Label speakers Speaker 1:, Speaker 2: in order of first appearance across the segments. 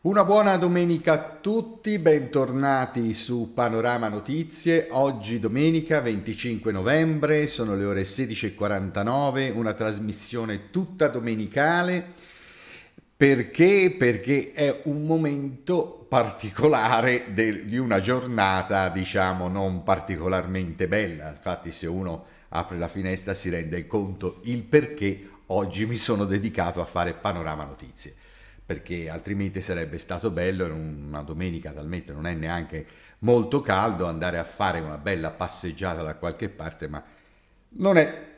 Speaker 1: Una buona domenica a tutti, bentornati su Panorama Notizie. Oggi domenica 25 novembre, sono le ore 16.49, una trasmissione tutta domenicale. Perché? Perché è un momento particolare de, di una giornata, diciamo, non particolarmente bella. Infatti se uno apre la finestra si rende conto il perché oggi mi sono dedicato a fare Panorama Notizie perché altrimenti sarebbe stato bello in una domenica talmente non è neanche molto caldo andare a fare una bella passeggiata da qualche parte ma non è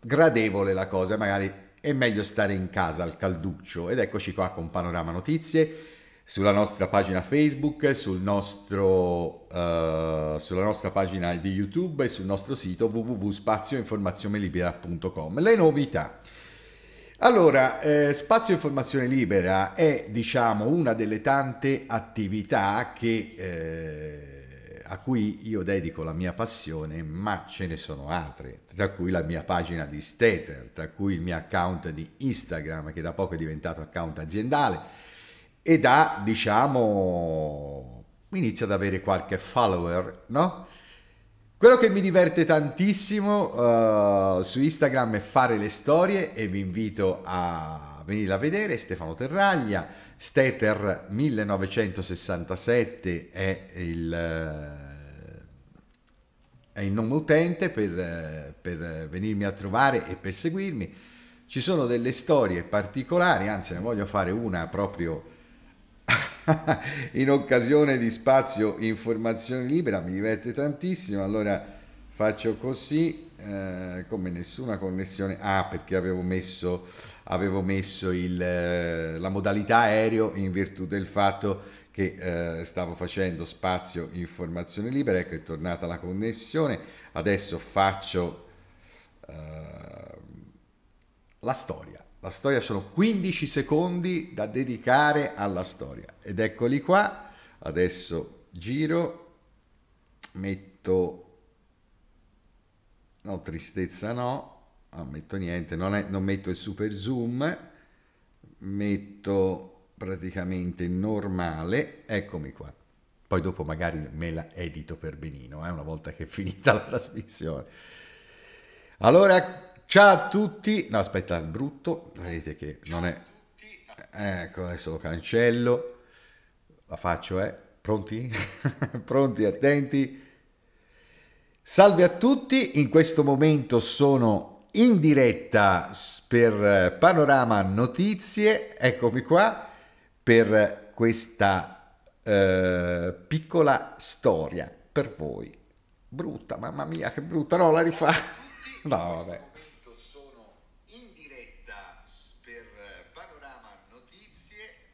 Speaker 1: gradevole la cosa magari è meglio stare in casa al calduccio ed eccoci qua con Panorama Notizie sulla nostra pagina Facebook, sul nostro, uh, sulla nostra pagina di YouTube e sul nostro sito www.spazioinformazionelibera.com. Le novità. Allora, eh, Spazio Informazione Libera è diciamo, una delle tante attività che, eh, a cui io dedico la mia passione, ma ce ne sono altre, tra cui la mia pagina di Stater, tra cui il mio account di Instagram, che da poco è diventato account aziendale, e da, diciamo, inizia ad avere qualche follower, no? Quello che mi diverte tantissimo uh, su Instagram è fare le storie e vi invito a venire a vedere Stefano Terraglia, Steter 1967 è il... Eh, è il nome utente per, eh, per, venirmi a trovare e per seguirmi. Ci sono delle storie particolari, anzi ne voglio fare una proprio in occasione di spazio informazione libera, mi diverte tantissimo, allora faccio così, eh, come nessuna connessione, ah perché avevo messo, avevo messo il, eh, la modalità aereo in virtù del fatto che eh, stavo facendo spazio informazione libera, ecco è tornata la connessione, adesso faccio eh, la storia. La storia sono 15 secondi da dedicare alla storia. Ed eccoli qua. Adesso giro, metto... No, tristezza no, non metto niente, non, è, non metto il super zoom, metto praticamente normale, eccomi qua. Poi dopo magari me la edito per benino, eh, una volta che è finita la trasmissione. Allora, Ciao a tutti, no aspetta, il brutto, vedete che non è... Ecco, adesso lo cancello, la faccio, eh? Pronti? Pronti, attenti? Salve a tutti, in questo momento sono in diretta per eh, Panorama Notizie, eccomi qua, per questa eh, piccola storia per voi. Brutta, mamma mia che brutta, no la rifà. No, vabbè.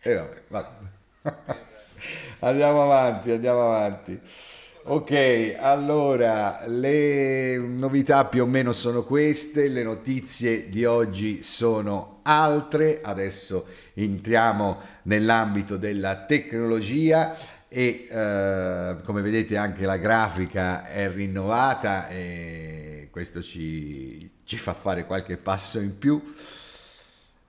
Speaker 1: E eh, vabbè, vabbè. andiamo avanti, andiamo avanti. Ok, allora le novità più o meno sono queste, le notizie di oggi sono altre, adesso entriamo nell'ambito della tecnologia e eh, come vedete anche la grafica è rinnovata e questo ci, ci fa fare qualche passo in più.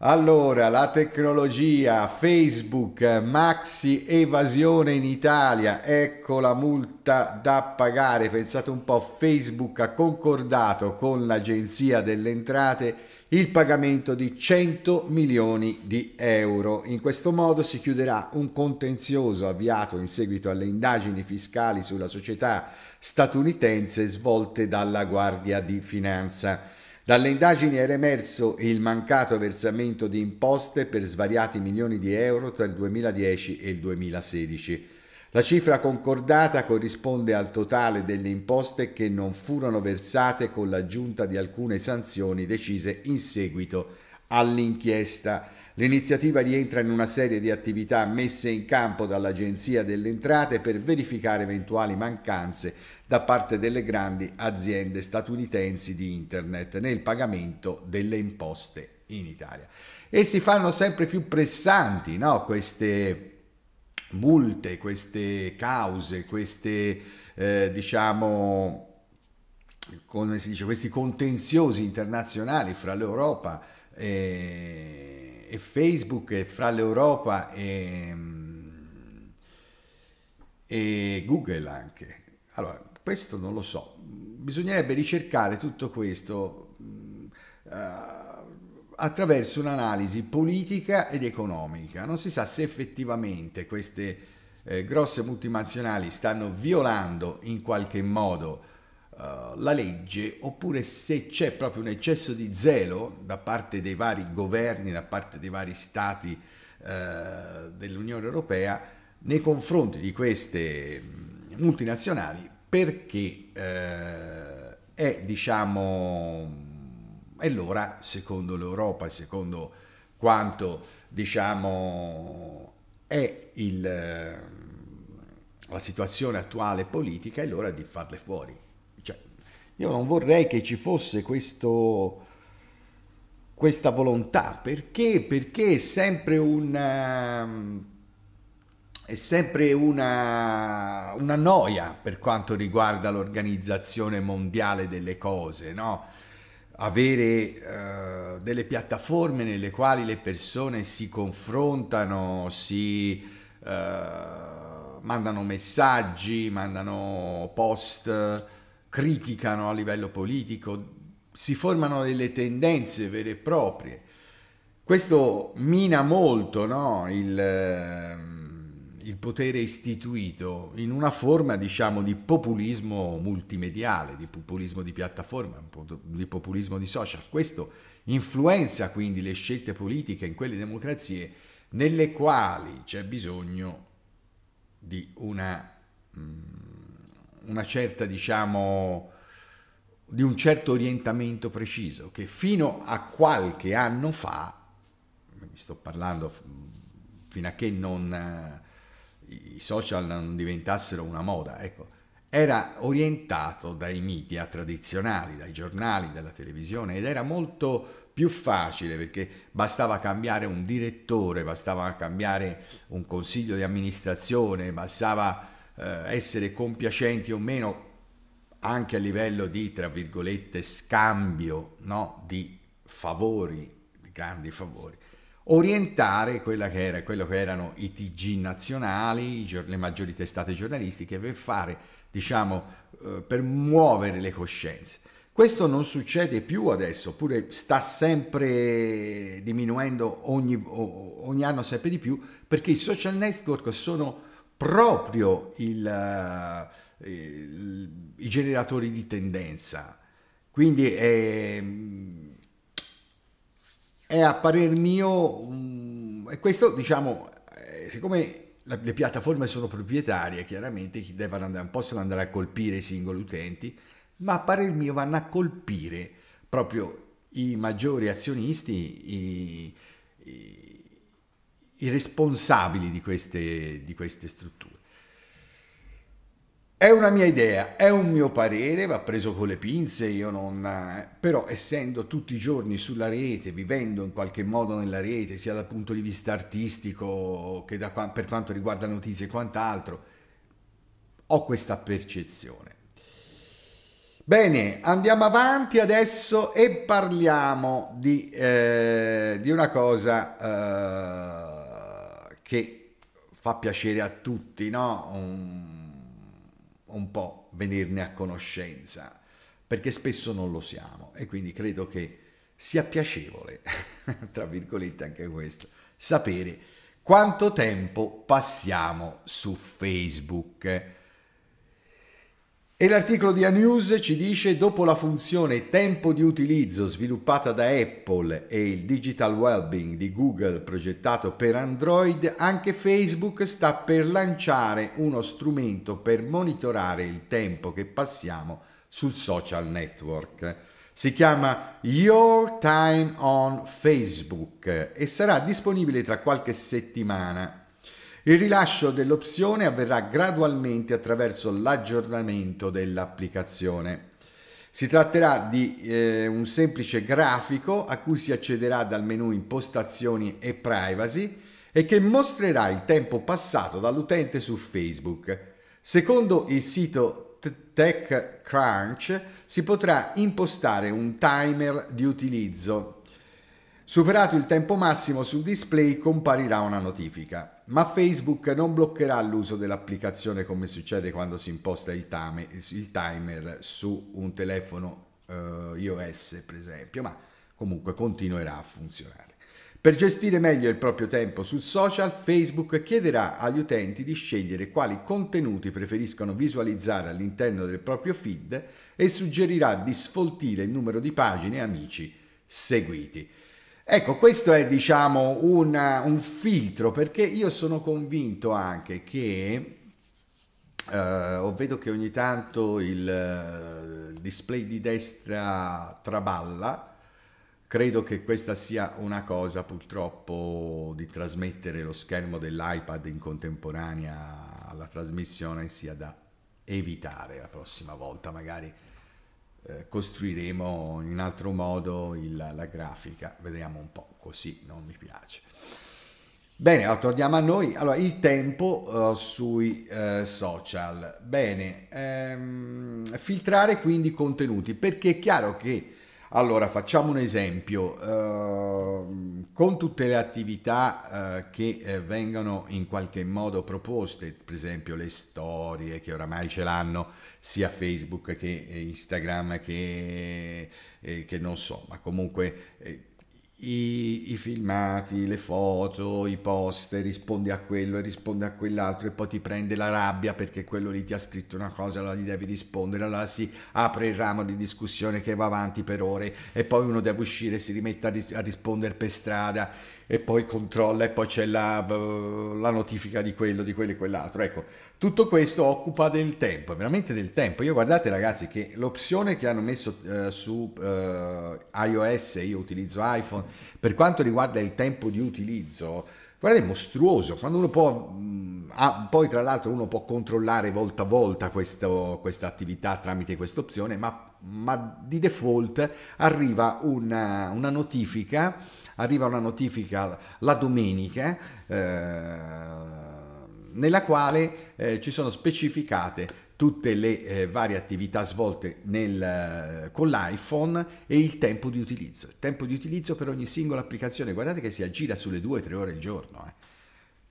Speaker 1: Allora, la tecnologia, Facebook, maxi evasione in Italia, ecco la multa da pagare. Pensate un po', Facebook ha concordato con l'Agenzia delle Entrate il pagamento di 100 milioni di euro. In questo modo si chiuderà un contenzioso avviato in seguito alle indagini fiscali sulla società statunitense svolte dalla Guardia di Finanza. Dalle indagini era emerso il mancato versamento di imposte per svariati milioni di euro tra il 2010 e il 2016. La cifra concordata corrisponde al totale delle imposte che non furono versate con l'aggiunta di alcune sanzioni decise in seguito all'inchiesta. L'iniziativa rientra in una serie di attività messe in campo dall'Agenzia delle Entrate per verificare eventuali mancanze da parte delle grandi aziende statunitensi di internet nel pagamento delle imposte in Italia. E si fanno sempre più pressanti no? queste multe, queste cause, queste, eh, diciamo, come si dice, questi contenziosi internazionali fra l'Europa e, e, Facebook e fra l'Europa e, mm, e Google anche. Allora, questo non lo so. Bisognerebbe ricercare tutto questo uh, attraverso un'analisi politica ed economica. Non si sa se effettivamente queste eh, grosse multinazionali stanno violando in qualche modo eh, la legge oppure se c'è proprio un eccesso di zelo da parte dei vari governi, da parte dei vari stati uh, dell'Unione Europea nei confronti di queste mm, multinazionali perché eh, è, diciamo, è l'ora, secondo l'Europa, secondo quanto, diciamo, è il, eh, la situazione attuale politica, è l'ora di farle fuori. Cioè, io non vorrei che ci fosse questo questa volontà perché, perché è sempre un ehm, è sempre una, una noia per quanto riguarda l'organizzazione mondiale delle cose, no? avere uh, delle piattaforme nelle quali le persone si confrontano, si uh, mandano messaggi, mandano post, criticano a livello politico, si formano delle tendenze vere e proprie. Questo mina molto no? il... Uh, il potere istituito in una forma diciamo di populismo multimediale, di populismo di piattaforma, di populismo di social. Questo influenza quindi le scelte politiche in quelle democrazie nelle quali c'è bisogno di una, mm, una certa diciamo di un certo orientamento preciso che fino a qualche anno fa, mi sto parlando fino a che non i social non diventassero una moda, ecco, era orientato dai media tradizionali, dai giornali, dalla televisione ed era molto più facile perché bastava cambiare un direttore, bastava cambiare un consiglio di amministrazione, bastava eh, essere compiacenti o meno anche a livello di, tra virgolette, scambio no? di favori, di grandi favori orientare che era, quello che erano i TG nazionali, le maggiori testate giornalistiche, per fare, diciamo, eh, per muovere le coscienze. Questo non succede più adesso, oppure sta sempre diminuendo ogni, ogni anno sempre di più, perché i social network sono proprio il, eh, il, i generatori di tendenza. Quindi è è a parer mio, e questo diciamo, eh, siccome le piattaforme sono proprietarie, chiaramente andare, possono andare a colpire i singoli utenti, ma a parer mio vanno a colpire proprio i maggiori azionisti, i, i, i responsabili di queste, di queste strutture. È una mia idea, è un mio parere, va preso con le pinze, io non... Eh, però essendo tutti i giorni sulla rete, vivendo in qualche modo nella rete, sia dal punto di vista artistico che da, per quanto riguarda notizie e quant'altro, ho questa percezione. Bene, andiamo avanti adesso e parliamo di, eh, di una cosa eh, che fa piacere a tutti, no? Un un po' venirne a conoscenza, perché spesso non lo siamo e quindi credo che sia piacevole, tra virgolette anche questo, sapere quanto tempo passiamo su Facebook e l'articolo di Anews ci dice dopo la funzione tempo di utilizzo sviluppata da Apple e il digital well-being di Google progettato per Android, anche Facebook sta per lanciare uno strumento per monitorare il tempo che passiamo sul social network. Si chiama Your Time on Facebook e sarà disponibile tra qualche settimana. Il rilascio dell'opzione avverrà gradualmente attraverso l'aggiornamento dell'applicazione. Si tratterà di eh, un semplice grafico a cui si accederà dal menu impostazioni e privacy e che mostrerà il tempo passato dall'utente su Facebook. Secondo il sito TechCrunch si potrà impostare un timer di utilizzo Superato il tempo massimo sul display comparirà una notifica, ma Facebook non bloccherà l'uso dell'applicazione come succede quando si imposta il, tame, il timer su un telefono eh, iOS per esempio, ma comunque continuerà a funzionare. Per gestire meglio il proprio tempo sul social, Facebook chiederà agli utenti di scegliere quali contenuti preferiscono visualizzare all'interno del proprio feed e suggerirà di sfoltire il numero di pagine e amici seguiti. Ecco, questo è diciamo un, un filtro perché io sono convinto anche che eh, vedo che ogni tanto il eh, display di destra traballa, credo che questa sia una cosa purtroppo di trasmettere lo schermo dell'iPad in contemporanea alla trasmissione sia da evitare la prossima volta magari eh, costruiremo in altro modo il, la grafica, vediamo un po', così non mi piace. Bene, allora, torniamo a noi. Allora, il tempo uh, sui uh, social. Bene, ehm, filtrare quindi contenuti, perché è chiaro che allora, facciamo un esempio. Ehm, con tutte le attività eh, che eh, vengono in qualche modo proposte, per esempio le storie che oramai ce l'hanno sia Facebook che Instagram che, eh, che non so, ma comunque i, i, filmati, le foto, i post, rispondi a quello e rispondi a quell'altro e poi ti prende la rabbia perché quello lì ti ha scritto una cosa, allora gli devi rispondere, allora si apre il ramo di discussione che va avanti per ore e poi uno deve uscire, si rimette a, ris- a rispondere per strada e poi controlla e poi c'è la, eh, la notifica di quello, di quello e quell'altro. Ecco, tutto questo occupa del tempo, veramente del tempo. Io guardate ragazzi che l'opzione che hanno messo eh, su eh, iOS, io utilizzo iPhone, per quanto riguarda il tempo di utilizzo, guarda è mostruoso, quando uno può... Mh, mm, ah, poi tra l'altro uno può controllare volta a volta questo, questa attività tramite questa opzione, ma, ma, di default arriva una, una notifica, arriva una notifica la domenica. Eh, nella quale eh, ci sono specificate tutte le eh, varie attività svolte nel, eh, con l'iPhone e il tempo di utilizzo. Il tempo di utilizzo per ogni singola applicazione, guardate che si aggira sulle 2-3 ore al giorno. Eh.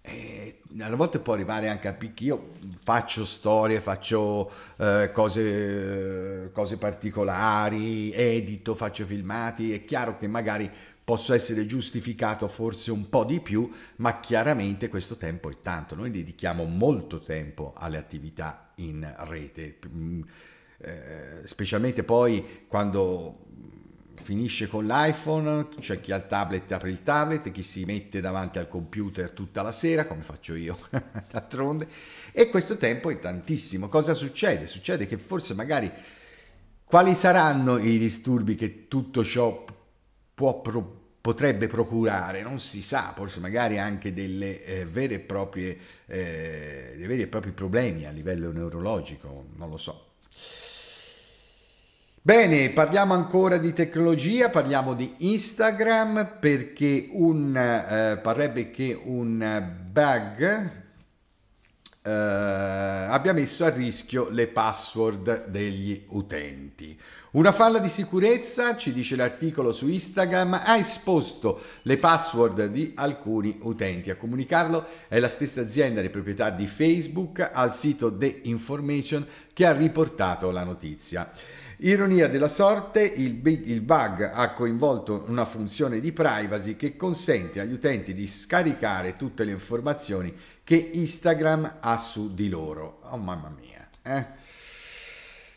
Speaker 1: E eh, alle volte può arrivare anche a picchi. Io faccio storie, faccio eh, cose, cose particolari, edito, faccio filmati. È chiaro che magari posso essere giustificato forse un po' di più, ma chiaramente questo tempo è tanto. Noi dedichiamo molto tempo alle attività in rete, mm, eh, specialmente poi quando finisce con l'iPhone, c'è cioè chi ha il tablet apre il tablet, chi si mette davanti al computer tutta la sera, come faccio io d'altronde, e questo tempo è tantissimo. Cosa succede? Succede che forse magari quali saranno i disturbi che tutto ciò può, potrebbe procurare? Non si sa, forse magari anche delle, eh, vere proprie, eh, dei veri e propri problemi a livello neurologico, non lo so. Bene, parliamo ancora di tecnologia, parliamo di Instagram perché un, eh, parrebbe che un bug eh, abbia messo a rischio le password degli utenti. Una falla di sicurezza, ci dice l'articolo su Instagram, ha esposto le password di alcuni utenti. A comunicarlo è la stessa azienda di proprietà di Facebook al sito The Information che ha riportato la notizia. Ironia della sorte, il, big, il bug ha coinvolto una funzione di privacy che consente agli utenti di scaricare tutte le informazioni che Instagram ha su di loro. Oh mamma mia, eh?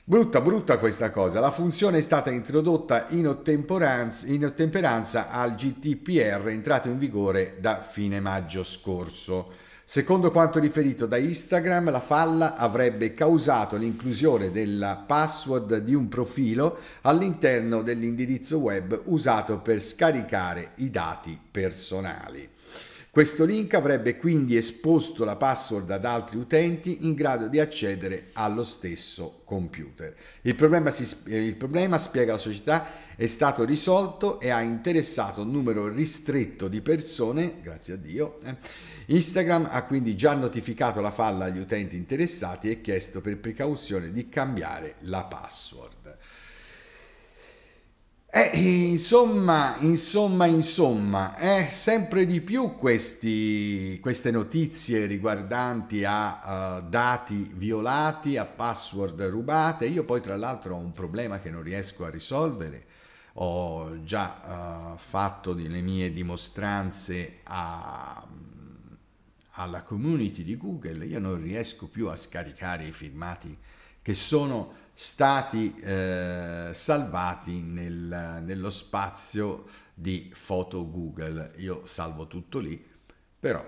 Speaker 1: Brutta, brutta questa cosa. La funzione è stata introdotta in ottemperanza, in ottemperanza al GDPR entrato in vigore da fine maggio scorso. Secondo quanto riferito da Instagram, la falla avrebbe causato l'inclusione della password di un profilo all'interno dell'indirizzo web usato per scaricare i dati personali. Questo link avrebbe quindi esposto la password ad altri utenti in grado di accedere allo stesso computer. Il problema, si, eh, il problema, spiega la società, è stato risolto e ha interessato un numero ristretto di persone, grazie a Dio. Eh. Instagram ha quindi già notificato la falla agli utenti interessati e chiesto per precauzione di cambiare la password. Eh, insomma, insomma, insomma, eh, sempre di più questi, queste notizie riguardanti a uh, dati violati, a password rubate. Io poi tra l'altro ho un problema che non riesco a risolvere. Ho già uh, fatto delle mie dimostranze a, alla community di Google. Io non riesco più a scaricare i filmati che sono stati eh, salvati nel, nello spazio di foto Google. Io salvo tutto lì, però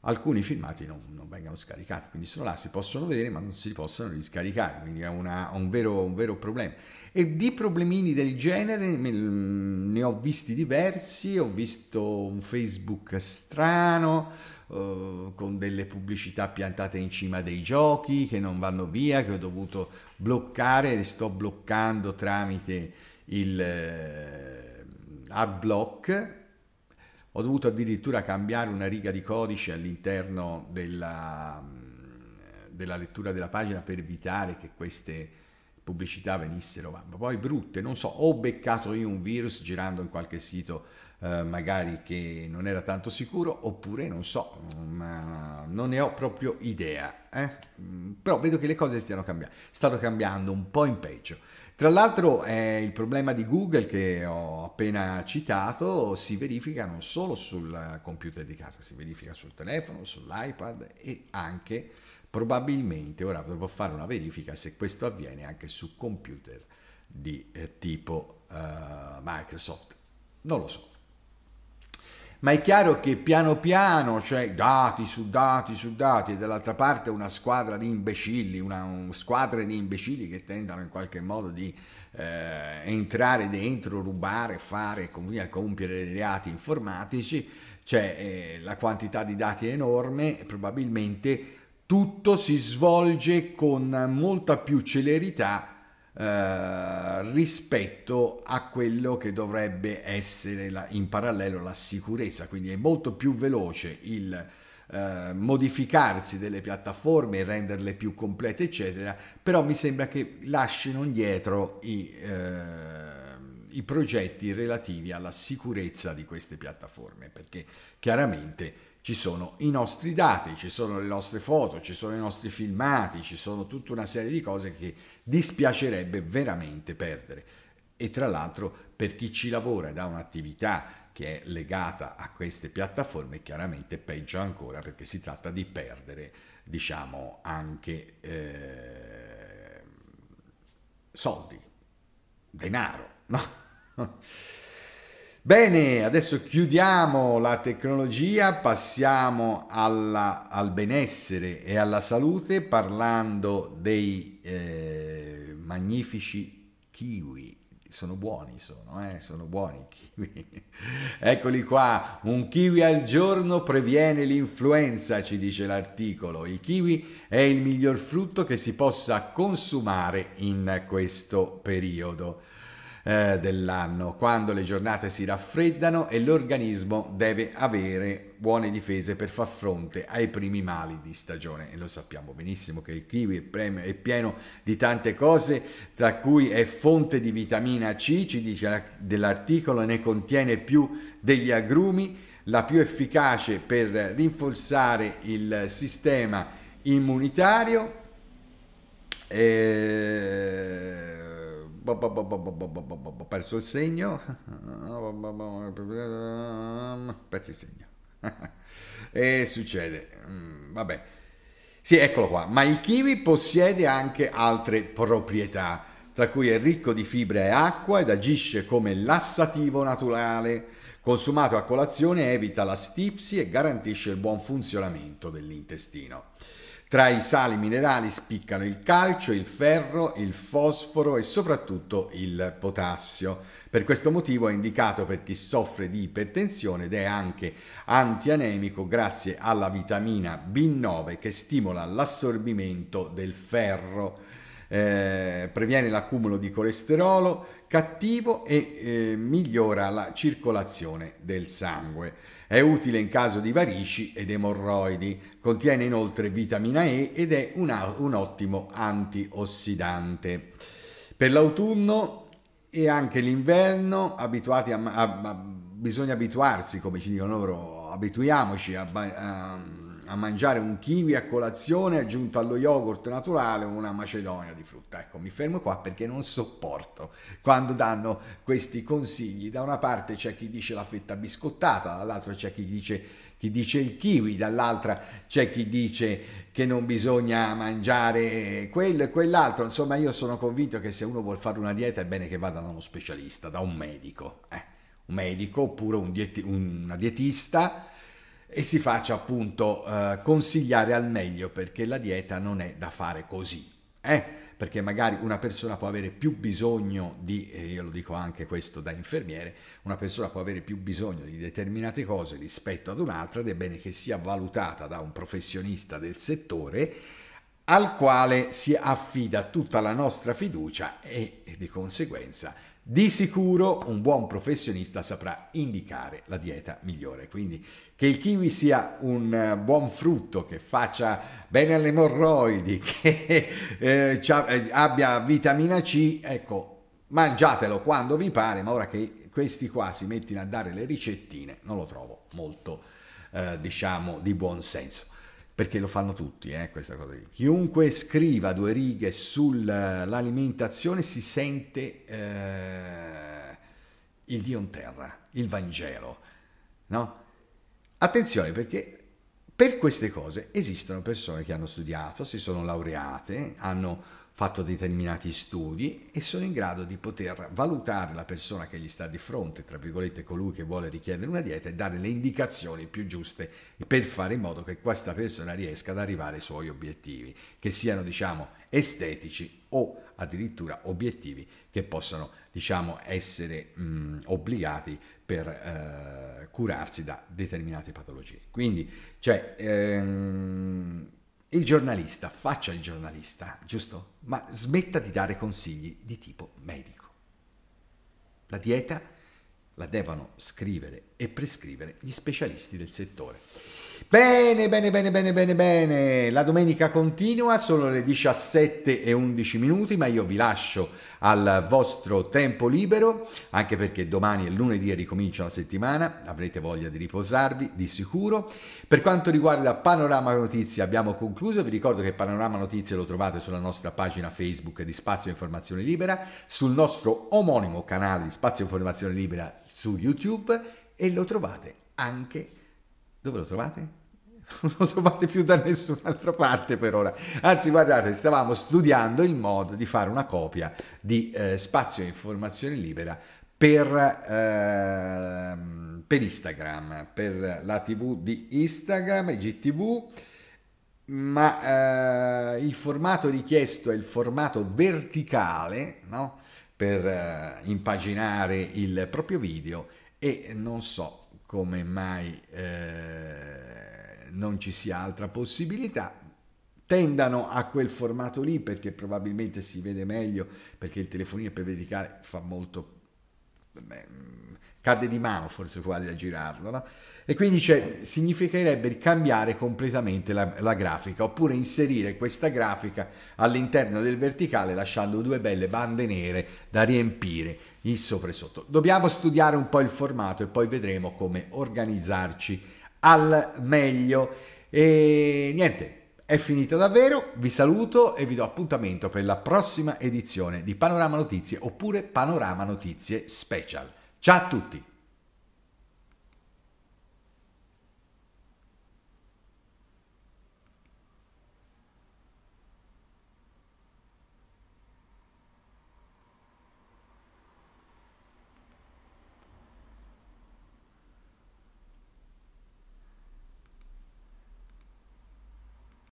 Speaker 1: alcuni filmati non, non, vengono scaricati, quindi sono là, si possono vedere ma non si possono riscaricare, quindi è una, un, vero, un, vero, problema. E di problemini del genere ne ho visti diversi, ho visto un Facebook strano, eh, con delle pubblicità piantate in cima dei giochi che non vanno via, che ho dovuto bloccare e sto bloccando tramite il eh, ad block. Ho dovuto addirittura cambiare una riga di codice all'interno della, mm, della lettura della pagina per evitare che queste pubblicità venissero, ma poi brutte, non so, ho beccato io un virus girando in qualche sito eh, magari che non era tanto sicuro, oppure non so, ma non ne ho proprio idea. Eh? Mm, però vedo che le cose stiano cambiando, stanno cambiando un po' in peggio. Tra l'altro eh, il problema di Google che ho appena citato si verifica non solo sul computer di casa, si verifica sul telefono, sull'iPad e anche probabilmente, ora dovrò fare una verifica se questo avviene anche su computer di eh, tipo eh, Microsoft. Non lo so ma è chiaro che piano piano, cioè dati su dati su dati, e dall'altra parte una squadra di imbecilli, una, un squadra di imbecilli che tentano in qualche modo di eh, entrare dentro, rubare, fare, via, compiere reati informatici, cioè eh, la quantità di dati è enorme, probabilmente tutto si svolge con molta più celerità eh, rispetto a quello che dovrebbe essere la, in parallelo la sicurezza, quindi è molto più veloce il eh, modificarsi delle piattaforme, renderle più complete, eccetera, però mi sembra che lasciano indietro i... Eh, i progetti relativi alla sicurezza di queste piattaforme, perché chiaramente ci sono i nostri dati, ci sono le nostre foto, ci sono i nostri filmati, ci sono tutta una serie di cose che dispiacerebbe veramente perdere. E tra l'altro per chi ci lavora ed ha un'attività che è legata a queste piattaforme, chiaramente peggio ancora perché si tratta di perdere, diciamo, anche eh, soldi, denaro, no? Bene, adesso chiudiamo la tecnologia, passiamo alla, al benessere e alla salute parlando dei eh, magnifici kiwi. Sono buoni, sono, eh? sono buoni i kiwi. Eccoli qua, un kiwi al giorno previene l'influenza, ci dice l'articolo. Il kiwi è il miglior frutto che si possa consumare in questo periodo eh, dell'anno, quando le giornate si raffreddano e l'organismo deve avere buone difese per far fronte ai primi mali di stagione. E lo sappiamo benissimo che il kiwi è, pieno di tante cose, tra cui è fonte di vitamina C, ci dice dell'articolo, ne contiene più degli agrumi, la più efficace per rinforzare il sistema immunitario. Eh perso il segno, perso il segno. e succede, vabbè. Sì, eccolo qua. Ma il kiwi possiede anche altre proprietà, tra cui è ricco di fibre e acqua ed agisce come lassativo naturale. Consumato a colazione evita la stipsi e garantisce il buon funzionamento dell'intestino. Tra i sali minerali spiccano il calcio, il ferro, il fosforo e soprattutto il potassio. Per questo motivo è indicato per chi soffre di ipertensione ed è anche antianemico grazie alla vitamina B9 che stimola l'assorbimento del ferro. Eh, previene l'accumulo di colesterolo cattivo e eh, migliora la circolazione del sangue. È utile in caso di varici ed emorroidi, contiene inoltre vitamina E ed è un, un ottimo antiossidante. Per l'autunno e anche l'inverno a, a, a, bisogna abituarsi, come ci dicono loro, abituiamoci a, a a mangiare un kiwi a colazione aggiunto allo yogurt naturale o una macedonia di frutta. Ecco, mi fermo qua perché non sopporto quando danno questi consigli. Da una parte c'è chi dice la fetta biscottata, dall'altra c'è chi dice, chi dice il kiwi, dall'altra c'è chi dice che non bisogna mangiare quello e quell'altro. Insomma, io sono convinto che se uno vuole fare una dieta è bene che vada da uno specialista, da un medico. Eh, un medico oppure un dieti- una dietista e si faccia appunto eh, consigliare al meglio perché la dieta non è da fare così. Eh? perché magari una persona può avere più bisogno di, e io lo dico anche questo da infermiere, una persona può avere più bisogno di determinate cose rispetto ad un'altra ed è bene che sia valutata da un professionista del settore al quale si affida tutta la nostra fiducia e di conseguenza di sicuro un buon professionista saprà indicare la dieta migliore, quindi che il kiwi sia un eh, buon frutto, che faccia bene alle morroidi, che eh, eh, abbia vitamina C, ecco, mangiatelo quando vi pare, ma ora che questi qua si mettono a dare le ricettine non lo trovo molto, eh, diciamo, di buon senso perché lo fanno tutti, eh, questa cosa lì. Chiunque scriva due righe sull'alimentazione si sente eh, il Dio in terra, il Vangelo, no? Attenzione perché per queste cose esistono persone che hanno studiato, si sono laureate, hanno fatto determinati studi e sono in grado di poter valutare la persona che gli sta di fronte, tra virgolette colui che vuole richiedere una dieta e dare le indicazioni più giuste per fare in modo che questa persona riesca ad arrivare ai suoi obiettivi, che siano diciamo estetici o addirittura obiettivi che possano diciamo essere mh, obbligati per eh, curarsi da determinate patologie. Quindi, cioè, ehm, il giornalista faccia il giornalista, giusto? Ma smetta di dare consigli di tipo medico. La dieta la devono scrivere e prescrivere gli specialisti del settore. Bene, bene, bene, bene, bene, bene. La domenica continua, sono le 17 e 11 minuti, ma io vi lascio al vostro tempo libero, anche perché domani e lunedì ricomincia la settimana, avrete voglia di riposarvi di sicuro. Per quanto riguarda Panorama Notizie abbiamo concluso, vi ricordo che Panorama Notizie lo trovate sulla nostra pagina Facebook di Spazio Informazione Libera, sul nostro omonimo canale di Spazio Informazione Libera su YouTube e lo trovate anche dove lo trovate? non lo trovate più da nessun'altra parte per ora. Anzi, guardate, stavamo studiando il modo di fare una copia di eh, Spazio Informazione Libera per, eh, per, Instagram, per la TV di Instagram, IGTV, ma eh, il formato richiesto è il formato verticale, no? per eh, impaginare il proprio video e non so come mai eh, non ci sia altra possibilità, tendano a quel formato lì perché probabilmente si vede meglio, perché il telefonino per verificare fa molto... Beh, mm, cade di mano forse quasi a girarlo, no? E quindi cioè, significherebbe cambiare completamente la, la, grafica, oppure inserire questa grafica all'interno del verticale lasciando due belle bande nere da riempire il sopra e sotto. Dobbiamo studiare un po' il formato e poi vedremo come organizzarci al meglio. E niente, è finita davvero, vi saluto e vi do appuntamento per la prossima edizione di Panorama Notizie oppure Panorama Notizie Special. Ciao a tutti!